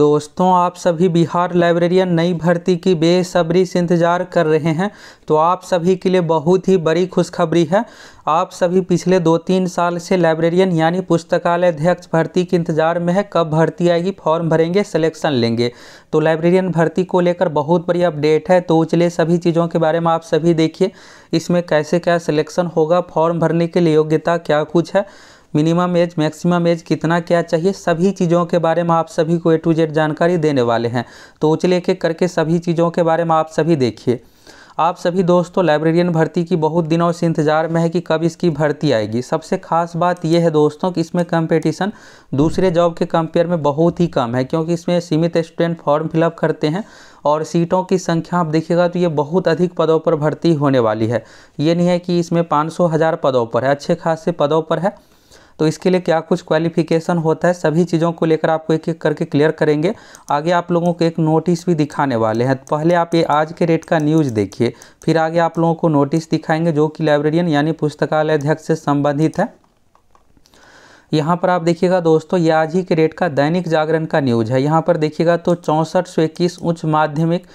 दोस्तों आप सभी बिहार लाइब्रेरियन नई भर्ती की बेसब्री से इंतज़ार कर रहे हैं तो आप सभी के लिए बहुत ही बड़ी खुशखबरी है आप सभी पिछले दो तीन साल से लाइब्रेरियन यानी पुस्तकालय अध्यक्ष भर्ती के इंतजार में है कब भर्ती आएगी फॉर्म भरेंगे सिलेक्शन लेंगे तो लाइब्रेरियन भर्ती को लेकर बहुत बड़ी अपडेट है तो उचले सभी चीज़ों के बारे में आप सभी देखिए इसमें कैसे क्या सिलेक्शन होगा फॉर्म भरने के लिए योग्यता क्या कुछ है मिनिमम एज मैक्सिमम एज कितना क्या चाहिए सभी चीज़ों के बारे में आप सभी को ए टू जेड जानकारी देने वाले हैं तो उचले एक करके सभी चीज़ों के बारे में आप सभी देखिए आप सभी दोस्तों लाइब्रेरियन भर्ती की बहुत दिनों से इंतज़ार में है कि कब इसकी भर्ती आएगी सबसे खास बात यह है दोस्तों कि इसमें कंपटीशन दूसरे जॉब के कंपेयर में बहुत ही कम है क्योंकि इसमें सीमित स्टूडेंट फॉर्म फिलअप करते हैं और सीटों की संख्या आप देखिएगा तो ये बहुत अधिक पदों पर भर्ती होने वाली है ये नहीं है कि इसमें पाँच सौ हज़ार पदों पर है अच्छे खासे पदों पर है तो इसके लिए क्या कुछ क्वालिफिकेशन होता है सभी चीज़ों को लेकर आपको एक एक करके क्लियर करेंगे आगे आप लोगों को एक नोटिस भी दिखाने वाले हैं पहले आप ये आज के रेट का न्यूज़ देखिए फिर आगे आप लोगों को नोटिस दिखाएंगे जो कि लाइब्रेरियन यानी पुस्तकालय अध्यक्ष से संबंधित है यहाँ पर आप देखिएगा दोस्तों ये आज ही के रेट का दैनिक जागरण का न्यूज है यहाँ पर देखिएगा तो चौंसठ सौ इक्कीस उच्च माध्यमिक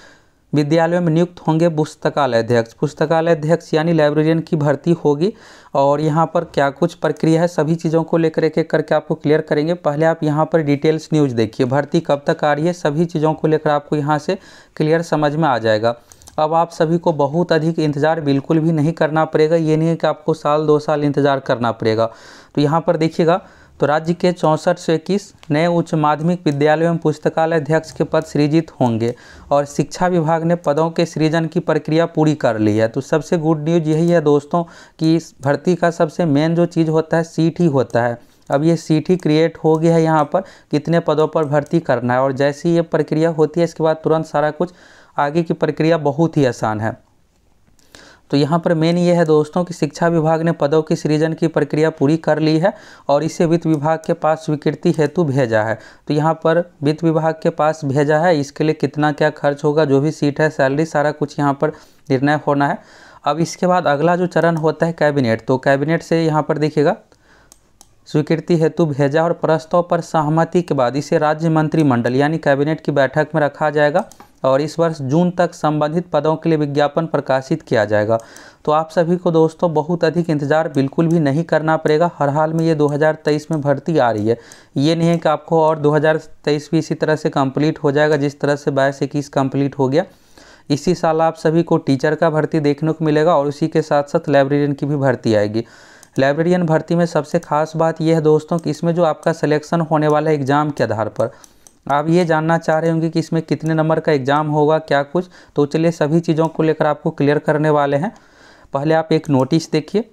विद्यालयों में नियुक्त होंगे पुस्तकालय अध्यक्ष पुस्तकालय अध्यक्ष यानी लाइब्रेरियन की भर्ती होगी और यहाँ पर क्या कुछ प्रक्रिया है सभी चीज़ों को लेकर एक एक करके आपको क्लियर करेंगे पहले आप यहाँ पर डिटेल्स न्यूज़ देखिए भर्ती कब तक आ रही है सभी चीज़ों को लेकर आपको यहाँ से क्लियर समझ में आ जाएगा अब आप सभी को बहुत अधिक इंतज़ार बिल्कुल भी नहीं करना पड़ेगा ये नहीं है कि आपको साल दो साल इंतज़ार करना पड़ेगा तो यहाँ पर देखिएगा तो राज्य के चौंसठ सौ इक्कीस नए उच्च माध्यमिक विद्यालयों में पुस्तकालय अध्यक्ष के पद सृजित होंगे और शिक्षा विभाग ने पदों के सृजन की प्रक्रिया पूरी कर ली है तो सबसे गुड न्यूज यही है दोस्तों कि इस भर्ती का सबसे मेन जो चीज़ होता है सीट ही होता है अब ये सीट ही क्रिएट हो गया है यहाँ पर कितने पदों पर भर्ती करना है और जैसी ये प्रक्रिया होती है इसके बाद तुरंत सारा कुछ आगे की प्रक्रिया बहुत ही आसान है तो यहाँ पर मेन ये है दोस्तों कि शिक्षा विभाग ने पदों की सृजन की प्रक्रिया पूरी कर ली है और इसे वित्त विभाग के पास स्वीकृति हेतु भेजा है तो यहाँ पर वित्त विभाग के पास भेजा है इसके लिए कितना क्या खर्च होगा जो भी सीट है सैलरी सारा कुछ यहाँ पर निर्णय होना है अब इसके बाद अगला जो चरण होता है कैबिनेट तो कैबिनेट से यहाँ पर देखिएगा स्वीकृति हेतु भेजा और प्रस्ताव पर सहमति के बाद इसे राज्य मंत्रिमंडल यानी कैबिनेट की बैठक में रखा जाएगा और इस वर्ष जून तक संबंधित पदों के लिए विज्ञापन प्रकाशित किया जाएगा तो आप सभी को दोस्तों बहुत अधिक इंतज़ार बिल्कुल भी नहीं करना पड़ेगा हर हाल में ये 2023 में भर्ती आ रही है ये नहीं है कि आपको और 2023 भी इसी तरह से कंप्लीट हो जाएगा जिस तरह से बाईस इक्कीस कम्प्लीट हो गया इसी साल आप सभी को टीचर का भर्ती देखने को मिलेगा और उसी के साथ साथ लाइब्रेरियन की भी भर्ती आएगी लाइब्रेरियन भर्ती में सबसे खास बात यह है दोस्तों कि इसमें जो आपका सिलेक्शन होने वाला है एग्ज़ाम के आधार पर आप ये जानना चाह रहे होंगे कि इसमें कितने नंबर का एग्ज़ाम होगा क्या कुछ तो चलिए सभी चीज़ों को लेकर आपको क्लियर करने वाले हैं पहले आप एक नोटिस देखिए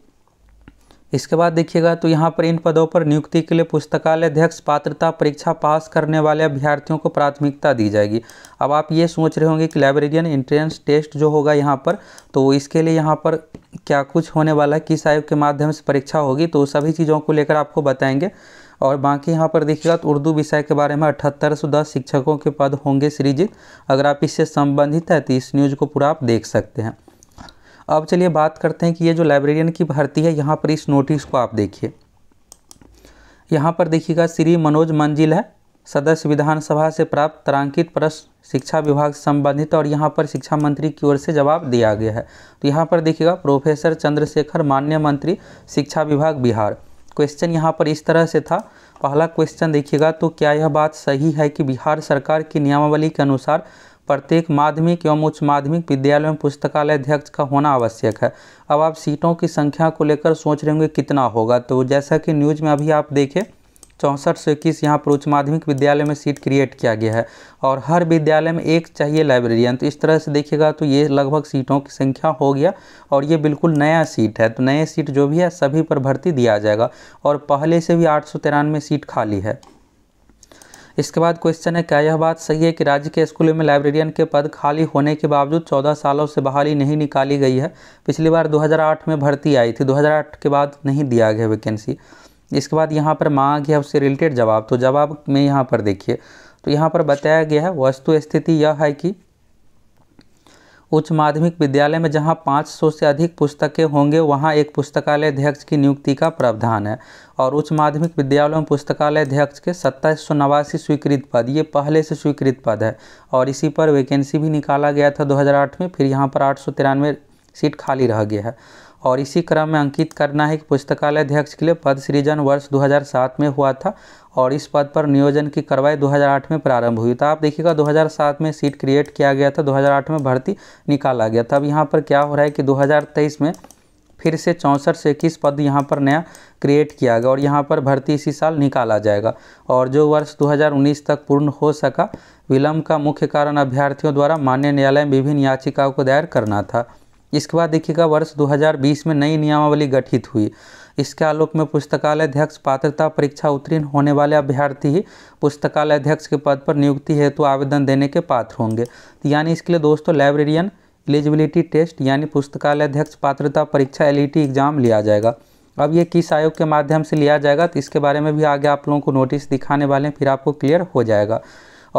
इसके बाद देखिएगा तो यहाँ पर इन पदों पर नियुक्ति के लिए पुस्तकालय अध्यक्ष पात्रता परीक्षा पास करने वाले अभ्यर्थियों को प्राथमिकता दी जाएगी अब आप ये सोच रहे होंगे कि लाइब्रेरियन एंट्रेंस टेस्ट जो होगा यहाँ पर तो इसके लिए यहाँ पर क्या कुछ होने वाला है किस आयोग के माध्यम से परीक्षा होगी तो सभी चीज़ों को लेकर आपको बताएंगे और बाकी यहाँ पर देखिएगा तो उर्दू विषय के बारे में अठहत्तर शिक्षकों के पद होंगे सृजित अगर आप इससे संबंधित है तो इस न्यूज़ को पूरा आप देख सकते हैं अब चलिए बात करते हैं कि ये जो लाइब्रेरियन की भर्ती है यहाँ पर इस नोटिस को आप देखिए यहाँ पर देखिएगा श्री मनोज मंजिल है सदस्य विधानसभा से प्राप्त तारांकित प्रश्न शिक्षा विभाग संबंधित और यहाँ पर शिक्षा मंत्री की ओर से जवाब दिया गया है तो यहाँ पर देखिएगा प्रोफेसर चंद्रशेखर मान्य मंत्री शिक्षा विभाग बिहार क्वेश्चन यहाँ पर इस तरह से था पहला क्वेश्चन देखिएगा तो क्या यह बात सही है कि बिहार सरकार की नियमावली के अनुसार प्रत्येक माध्यमिक एवं उच्च माध्यमिक विद्यालय में पुस्तकालय अध्यक्ष का होना आवश्यक है अब आप सीटों की संख्या को लेकर सोच रहे होंगे कितना होगा तो जैसा कि न्यूज़ में अभी आप देखें चौंसठ सौ इक्कीस यहाँ पर उच्च माध्यमिक विद्यालय में सीट क्रिएट किया गया है और हर विद्यालय में एक चाहिए लाइब्रेरियन तो इस तरह से देखिएगा तो ये लगभग सीटों की संख्या हो गया और ये बिल्कुल नया सीट है तो नए सीट जो भी है सभी पर भर्ती दिया जाएगा और पहले से भी आठ सीट खाली है इसके बाद क्वेश्चन है क्या यह बात सही है कि राज्य के स्कूलों में लाइब्रेरियन के पद खाली होने के बावजूद 14 सालों से बहाली नहीं निकाली गई है पिछली बार 2008 में भर्ती आई थी 2008 के बाद नहीं दिया गया वैकेंसी इसके बाद यहाँ पर मांग गया उससे रिलेटेड जवाब तो जवाब में यहाँ पर देखिए तो यहाँ पर बताया गया है वस्तु स्थिति यह है कि उच्च माध्यमिक विद्यालय में जहाँ 500 से अधिक पुस्तकें होंगे वहाँ एक पुस्तकालय अध्यक्ष की नियुक्ति का प्रावधान है और उच्च माध्यमिक विद्यालयों में पुस्तकालय अध्यक्ष के सत्ताईस सौ नवासी स्वीकृत पद ये पहले से स्वीकृत पद है और इसी पर वैकेंसी भी निकाला गया था 2008 में फिर यहाँ पर आठ सीट खाली रह गया है और इसी क्रम में अंकित करना है कि पुस्तकालय अध्यक्ष के लिए पद सृजन वर्ष 2007 में हुआ था और इस पद पर नियोजन की कार्रवाई 2008 में प्रारंभ हुई था आप देखिएगा 2007 में सीट क्रिएट किया गया था 2008 में भर्ती निकाला गया था अब यहाँ पर क्या हो रहा है कि 2023 में फिर से चौंसठ से इक्कीस पद यहाँ पर नया क्रिएट किया गया और यहाँ पर भर्ती इसी साल निकाला जाएगा और जो वर्ष 2019 तक पूर्ण हो सका विलंब का मुख्य कारण अभ्यर्थियों द्वारा मान्य न्यायालय में विभिन्न याचिकाओं को दायर करना था इसके बाद देखिएगा वर्ष 2020 में नई नियमावली गठित हुई इसके आलोक में पुस्तकालय अध्यक्ष पात्रता परीक्षा उत्तीर्ण होने वाले अभ्यर्थी ही पुस्तकालय अध्यक्ष के पद पर नियुक्ति हेतु तो आवेदन देने के पात्र होंगे यानी इसके लिए दोस्तों लाइब्रेरियन एलिजिबिलिटी टेस्ट यानी पुस्तकालय अध्यक्ष पात्रता परीक्षा एल एग्ज़ाम लिया जाएगा अब ये किस आयोग के माध्यम से लिया जाएगा तो इसके बारे में भी आगे आप लोगों को नोटिस दिखाने वाले हैं फिर आपको क्लियर हो जाएगा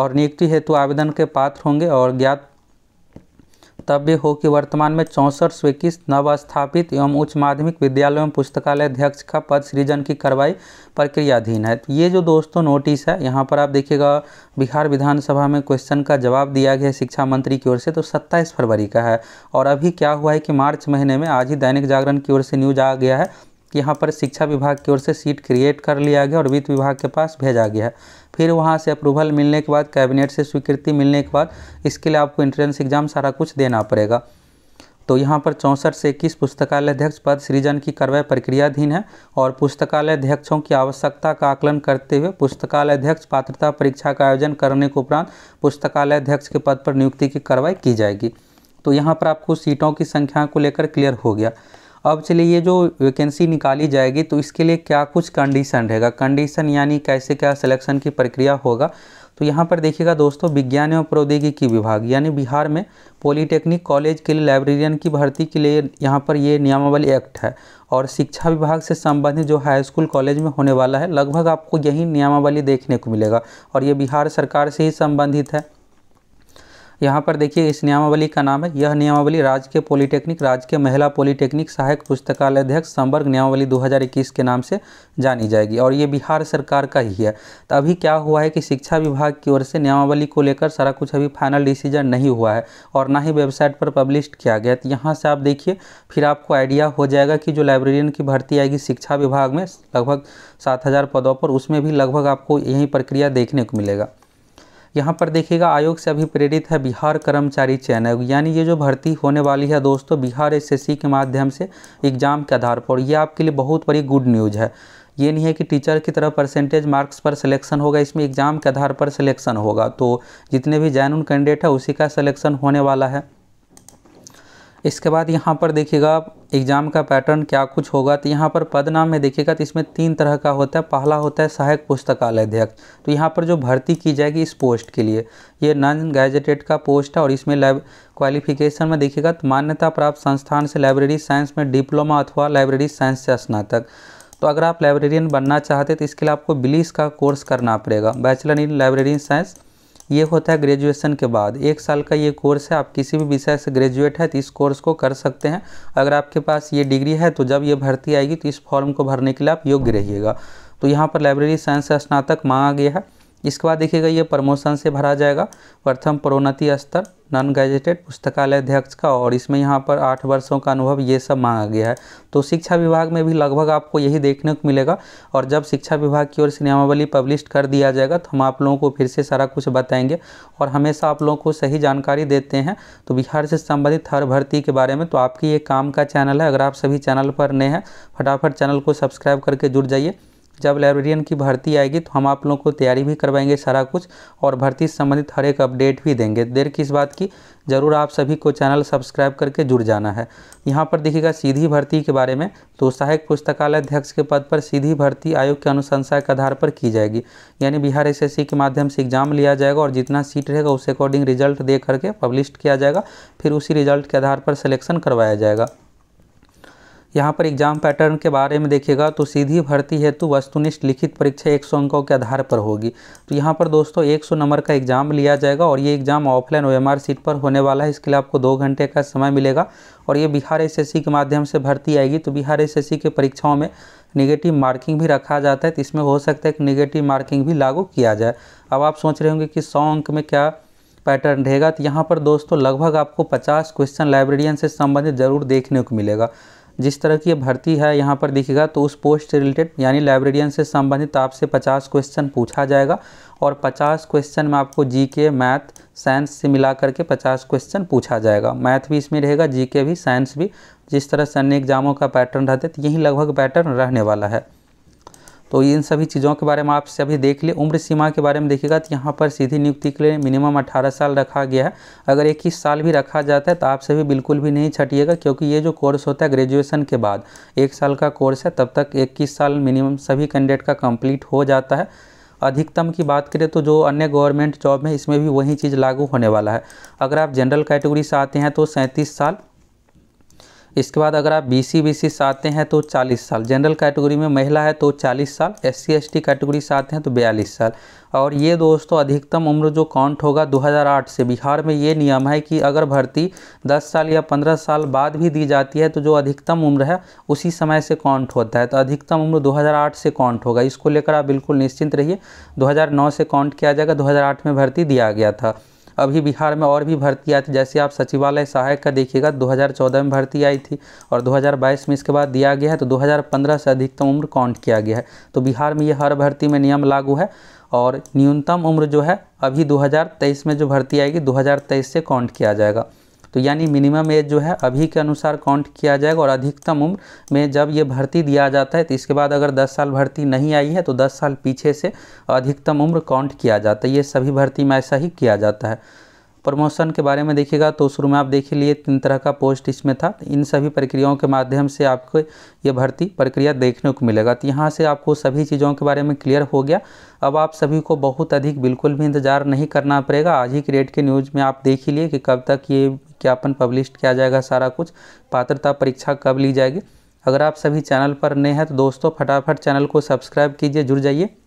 और नियुक्ति हेतु आवेदन के पात्र होंगे और ज्ञात वक्तव्य हो कि वर्तमान में चौंसठ स्वीकृत नवस्थापित एवं उच्च माध्यमिक विद्यालय एवं पुस्तकालय अध्यक्ष का पद सृजन की कार्रवाई प्रक्रियाधीन है ये जो दोस्तों नोटिस है यहाँ पर आप देखिएगा बिहार विधानसभा में क्वेश्चन का जवाब दिया गया है शिक्षा मंत्री की ओर से तो सत्ताईस फरवरी का है और अभी क्या हुआ है कि मार्च महीने में आज ही दैनिक जागरण की ओर से न्यूज आ गया है यहाँ पर शिक्षा विभाग की ओर से सीट क्रिएट कर लिया गया और वित्त विभाग के पास भेजा गया है फिर वहाँ से अप्रूवल मिलने के बाद कैबिनेट से स्वीकृति मिलने के बाद इसके लिए आपको इंट्रेंस एग्जाम सारा कुछ देना पड़ेगा तो यहाँ पर चौंसठ से इक्कीस पुस्तकालय अध्यक्ष पद सृजन की कार्रवाई प्रक्रियाधीन है और पुस्तकालय अध्यक्षों की आवश्यकता का आकलन करते हुए पुस्तकालय अध्यक्ष पात्रता परीक्षा का आयोजन करने के उपरांत पुस्तकालय अध्यक्ष के पद पर नियुक्ति की कार्रवाई की जाएगी तो यहाँ पर आपको सीटों की संख्या को लेकर क्लियर हो गया अब चलिए ये जो वैकेंसी निकाली जाएगी तो इसके लिए क्या कुछ कंडीशन रहेगा कंडीशन यानी कैसे क्या सिलेक्शन की प्रक्रिया होगा तो यहाँ पर देखिएगा दोस्तों विज्ञान एवं प्रौद्योगिकी विभाग यानी बिहार में पॉलीटेक्निक कॉलेज के लिए लाइब्रेरियन की भर्ती के लिए यहाँ पर ये नियमावली एक्ट है और शिक्षा विभाग से संबंधित जो हाई स्कूल कॉलेज में होने वाला है लगभग आपको यही नियमावली देखने को मिलेगा और ये बिहार सरकार से ही संबंधित है यहाँ पर देखिए इस नियमावली का नाम है यह नियमावली राज्य के पॉलिटेक्निक राज्य के महिला पॉलिटेक्निक सहायक पुस्तकालय अध्यक्ष संवर्ग नियमावली 2021 के नाम से जानी जाएगी और ये बिहार सरकार का ही है तो अभी क्या हुआ है कि शिक्षा विभाग की ओर से नियमावली को लेकर सारा कुछ अभी फाइनल डिसीजन नहीं हुआ है और ना ही वेबसाइट पर पब्लिश किया गया तो यहाँ से आप देखिए फिर आपको आइडिया हो जाएगा कि जो लाइब्रेरियन की भर्ती आएगी शिक्षा विभाग में लगभग सात पदों पर उसमें भी लगभग आपको यही प्रक्रिया देखने को मिलेगा यहाँ पर देखिएगा आयोग से अभी प्रेरित है बिहार कर्मचारी चयन आयोग यानी ये जो भर्ती होने वाली है दोस्तों बिहार एसएससी के माध्यम से एग्ज़ाम के आधार पर ये आपके लिए बहुत बड़ी गुड न्यूज़ है ये नहीं है कि टीचर की तरह परसेंटेज मार्क्स पर सिलेक्शन होगा इसमें एग्ज़ाम के आधार पर सिलेक्शन होगा तो जितने भी जैनून कैंडिडेट है उसी का सिलेक्शन होने वाला है इसके बाद यहाँ पर देखिएगा एग्ज़ाम का पैटर्न क्या कुछ होगा तो यहाँ पर पद नाम में देखिएगा तो इसमें तीन तरह का होता है पहला होता है सहायक पुस्तकालय अध्यक्ष तो यहाँ पर जो भर्ती की जाएगी इस पोस्ट के लिए ये नॉन गैजेटेड का पोस्ट है और इसमें लाइब क्वालिफिकेशन में देखिएगा तो मान्यता प्राप्त संस्थान से लाइब्रेरी साइंस में डिप्लोमा अथवा लाइब्रेरी साइंस से स्नातक तो अगर आप लाइब्रेरियन बनना चाहते तो इसके लिए आपको बिलीस का कोर्स करना पड़ेगा बैचलर इन लाइब्रेरी साइंस ये होता है ग्रेजुएशन के बाद एक साल का ये कोर्स है आप किसी भी विषय से ग्रेजुएट है तो इस कोर्स को कर सकते हैं अगर आपके पास ये डिग्री है तो जब ये भर्ती आएगी तो इस फॉर्म को भरने के लिए आप योग्य रहिएगा तो यहाँ पर लाइब्रेरी साइंस से स्नातक मांगा गया है इसके बाद देखिएगा ये प्रमोशन से भरा जाएगा प्रथम प्रोन्नति स्तर नॉन ग्रेजुएटेड पुस्तकालय अध्यक्ष का और इसमें यहाँ पर आठ वर्षों का अनुभव ये सब मांगा गया है तो शिक्षा विभाग में भी लगभग आपको यही देखने को मिलेगा और जब शिक्षा विभाग की ओर से नियमावली पब्लिश कर दिया जाएगा तो हम आप लोगों को फिर से सारा कुछ बताएंगे और हमेशा आप लोगों को सही जानकारी देते हैं तो बिहार से संबंधित हर भर्ती के बारे में तो आपकी ये काम का चैनल है अगर आप सभी चैनल पर नए हैं फटाफट चैनल को सब्सक्राइब करके जुड़ जाइए जब लाइब्रेरियन की भर्ती आएगी तो हम आप लोगों को तैयारी भी करवाएंगे सारा कुछ और भर्ती से संबंधित हर एक अपडेट भी देंगे देर किस बात की ज़रूर आप सभी को चैनल सब्सक्राइब करके जुड़ जाना है यहाँ पर देखिएगा सीधी भर्ती के बारे में तो सहायक पुस्तकालय अध्यक्ष के पद पर सीधी भर्ती आयोग के अनुशंसा के आधार पर की जाएगी यानी बिहार एस के माध्यम से एग्जाम लिया जाएगा और जितना सीट रहेगा उस अकॉर्डिंग रिजल्ट दे करके पब्लिश किया जाएगा फिर उसी रिजल्ट के आधार पर सिलेक्शन करवाया जाएगा यहाँ पर एग्जाम पैटर्न के बारे में देखिएगा तो सीधी भर्ती हेतु वस्तुनिष्ठ लिखित परीक्षा 100 अंकों के आधार पर होगी तो यहाँ पर दोस्तों 100 नंबर का एग्जाम लिया जाएगा और ये एग्जाम ऑफलाइन ओएमआर सीट पर होने वाला है इसके लिए आपको दो घंटे का समय मिलेगा और ये बिहार एसएससी के माध्यम से भर्ती आएगी तो बिहार सी के परीक्षाओं में निगेटिव मार्किंग भी रखा जाता है तो इसमें हो सकता है कि निगेटिव मार्किंग भी लागू किया जाए अब आप सोच रहे होंगे कि सौ अंक में क्या पैटर्न रहेगा तो यहाँ पर दोस्तों लगभग आपको पचास क्वेश्चन लाइब्रेरियन से संबंधित जरूर देखने को मिलेगा जिस तरह की भर्ती है यहाँ पर दिखेगा तो उस पोस्ट से रिलेटेड यानी लाइब्रेरियन से संबंधित आपसे 50 क्वेश्चन पूछा जाएगा और 50 क्वेश्चन में आपको जीके मैथ साइंस से मिला करके 50 क्वेश्चन पूछा जाएगा मैथ भी इसमें रहेगा जीके भी साइंस भी जिस तरह से अन्य एग्जामों का पैटर्न रहते तो यही लगभग पैटर्न रहने वाला है तो इन सभी चीज़ों के बारे में आप सभी देख लें उम्र सीमा के बारे में देखिएगा तो यहाँ पर सीधी नियुक्ति के लिए मिनिमम 18 साल रखा गया है अगर इक्कीस साल भी रखा जाता है तो आप सभी बिल्कुल भी नहीं छटिएगा क्योंकि ये जो कोर्स होता है ग्रेजुएसन के बाद एक साल का कोर्स है तब तक इक्कीस साल मिनिमम सभी कैंडिडेट का कम्प्लीट हो जाता है अधिकतम की बात करें तो जो अन्य गवर्नमेंट जॉब है इसमें भी वही चीज़ लागू होने वाला है अगर आप जनरल कैटेगरी से आते हैं तो सैंतीस साल इसके बाद अगर आप बी सी बी सी से आते हैं तो 40 साल जनरल कैटेगरी में महिला है तो 40 साल S C S T category से आते हैं तो 42 साल और ये दोस्तों अधिकतम उम्र जो काउंट होगा 2008 से बिहार में ये नियम है कि अगर भर्ती 10 साल या 15 साल बाद भी दी जाती है तो जो अधिकतम उम्र है उसी समय से काउंट होता है तो अधिकतम उम्र 2008 से काउंट होगा इसको लेकर आप बिल्कुल निश्चिंत रहिए 2009 से काउंट किया जाएगा 2008 में भर्ती दिया गया था अभी बिहार में और भी भर्ती आती जैसे आप सचिवालय सहायक का देखिएगा 2014 में भर्ती आई थी और 2022 में इसके बाद दिया गया है तो 2015 से अधिकतम उम्र काउंट किया गया है तो बिहार में ये हर भर्ती में नियम लागू है और न्यूनतम उम्र जो है अभी दो में जो भर्ती आएगी दो से काउंट किया जाएगा तो यानी मिनिमम एज जो है अभी के अनुसार काउंट किया जाएगा और अधिकतम उम्र में जब ये भर्ती दिया जाता है तो इसके बाद अगर 10 साल भर्ती नहीं आई है तो 10 साल पीछे से अधिकतम उम्र काउंट किया जाता है ये सभी भर्ती में ऐसा ही किया जाता है प्रमोशन के बारे में देखिएगा तो शुरू में आप देख लिए तीन तरह का पोस्ट इसमें था इन सभी प्रक्रियाओं के माध्यम से आपको ये भर्ती प्रक्रिया देखने को मिलेगा तो यहाँ से आपको सभी चीज़ों के बारे में क्लियर हो गया अब आप सभी को बहुत अधिक बिल्कुल भी इंतजार नहीं करना पड़ेगा आज ही के रेट के न्यूज़ में आप देख ही लिए कि कब तक ये विज्ञापन पब्लिश किया जाएगा सारा कुछ पात्रता परीक्षा कब ली जाएगी अगर आप सभी चैनल पर नए हैं तो दोस्तों फटाफट चैनल को सब्सक्राइब कीजिए जुड़ जाइए